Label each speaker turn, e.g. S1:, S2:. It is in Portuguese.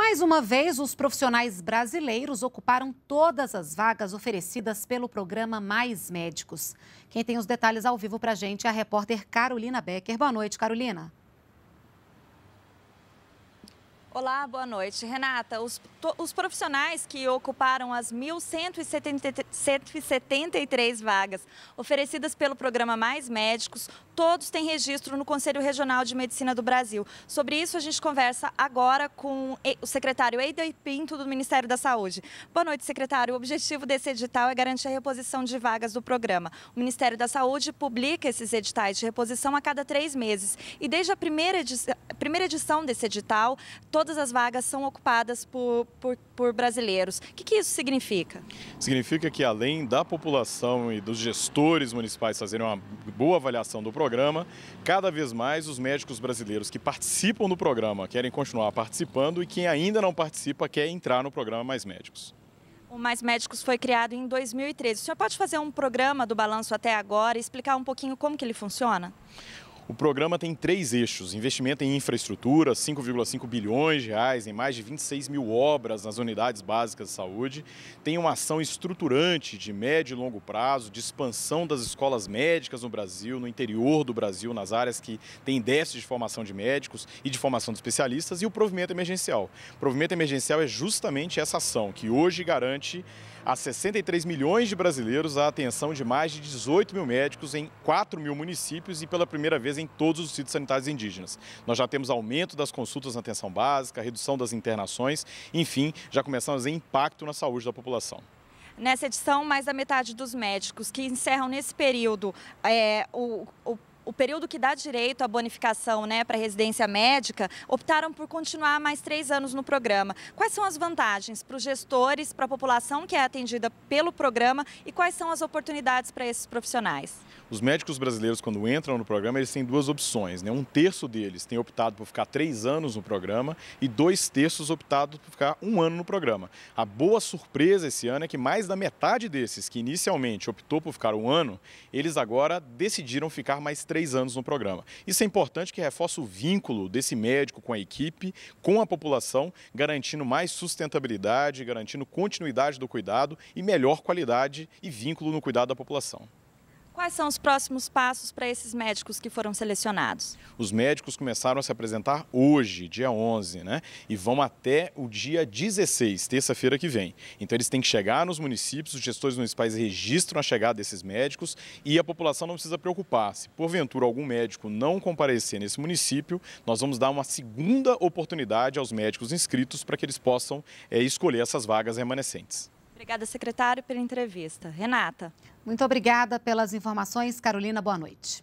S1: Mais uma vez, os profissionais brasileiros ocuparam todas as vagas oferecidas pelo programa Mais Médicos. Quem tem os detalhes ao vivo para a gente é a repórter Carolina Becker. Boa noite, Carolina. Olá, boa noite. Renata, os, to, os profissionais que ocuparam as 1.173 vagas oferecidas pelo programa Mais Médicos, todos têm registro no Conselho Regional de Medicina do Brasil. Sobre isso, a gente conversa agora com o secretário Eider Pinto, do Ministério da Saúde. Boa noite, secretário. O objetivo desse edital é garantir a reposição de vagas do programa. O Ministério da Saúde publica esses editais de reposição a cada três meses. E desde a primeira edição, primeira edição desse edital, todas as vagas são ocupadas por, por, por brasileiros. O que, que isso significa?
S2: Significa que além da população e dos gestores municipais fazerem uma boa avaliação do programa, cada vez mais os médicos brasileiros que participam do programa querem continuar participando e quem ainda não participa quer entrar no programa Mais Médicos.
S1: O Mais Médicos foi criado em 2013. O senhor pode fazer um programa do balanço até agora e explicar um pouquinho como que ele funciona?
S2: O programa tem três eixos: investimento em infraestrutura, 5,5 bilhões de reais em mais de 26 mil obras nas unidades básicas de saúde. Tem uma ação estruturante de médio e longo prazo, de expansão das escolas médicas no Brasil, no interior do Brasil, nas áreas que têm déficit de formação de médicos e de formação de especialistas, e o provimento emergencial. O provimento emergencial é justamente essa ação que hoje garante a 63 milhões de brasileiros a atenção de mais de 18 mil médicos em 4 mil municípios e pela primeira vez em todos os sítios sanitários indígenas. Nós já temos aumento das consultas na atenção básica, redução das internações, enfim, já começamos a ver impacto na saúde da população.
S1: Nessa edição, mais da metade dos médicos que encerram nesse período é, o, o o período que dá direito à bonificação né, para residência médica, optaram por continuar mais três anos no programa. Quais são as vantagens para os gestores, para a população que é atendida pelo programa e quais são as oportunidades para esses profissionais?
S2: Os médicos brasileiros, quando entram no programa, eles têm duas opções. Né? Um terço deles tem optado por ficar três anos no programa e dois terços optado por ficar um ano no programa. A boa surpresa esse ano é que mais da metade desses que inicialmente optou por ficar um ano, eles agora decidiram ficar mais três três anos no programa. Isso é importante que reforça o vínculo desse médico com a equipe, com a população, garantindo mais sustentabilidade, garantindo continuidade do cuidado e melhor qualidade e vínculo no cuidado da população.
S1: Quais são os próximos passos para esses médicos que foram selecionados?
S2: Os médicos começaram a se apresentar hoje, dia 11, né? E vão até o dia 16, terça-feira que vem. Então eles têm que chegar nos municípios, os gestores municipais registram a chegada desses médicos e a população não precisa preocupar. Se porventura algum médico não comparecer nesse município, nós vamos dar uma segunda oportunidade aos médicos inscritos para que eles possam é, escolher essas vagas remanescentes.
S1: Obrigada, secretário, pela entrevista. Renata. Muito obrigada pelas informações. Carolina, boa noite.